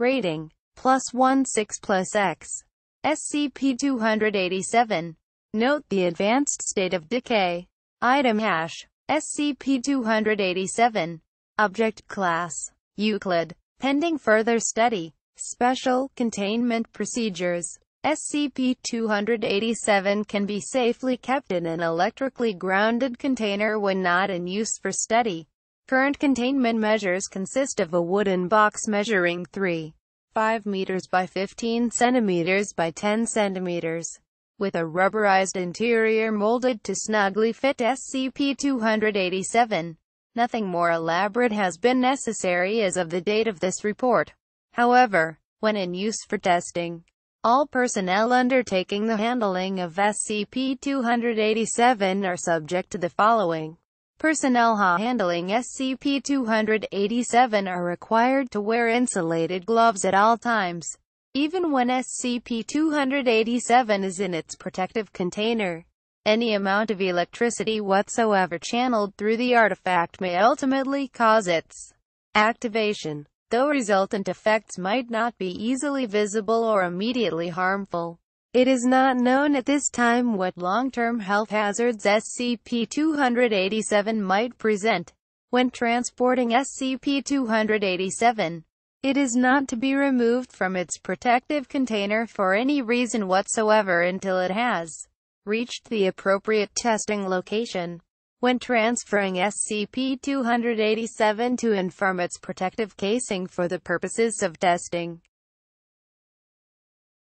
Rating. Plus 1 6 plus X. SCP-287. Note the advanced state of decay. Item hash. SCP-287. Object class. Euclid. Pending further study. Special containment procedures. SCP-287 can be safely kept in an electrically grounded container when not in use for study. Current containment measures consist of a wooden box measuring 3. 5 meters by 15 centimeters by 10 centimeters, with a rubberized interior molded to snugly fit SCP-287. Nothing more elaborate has been necessary as of the date of this report. However, when in use for testing, all personnel undertaking the handling of SCP-287 are subject to the following. Personnel handling SCP-287 are required to wear insulated gloves at all times, even when SCP-287 is in its protective container. Any amount of electricity whatsoever channeled through the artifact may ultimately cause its activation, though resultant effects might not be easily visible or immediately harmful. It is not known at this time what long-term health hazards SCP-287 might present when transporting SCP-287. It is not to be removed from its protective container for any reason whatsoever until it has reached the appropriate testing location. When transferring SCP-287 to and from its protective casing for the purposes of testing,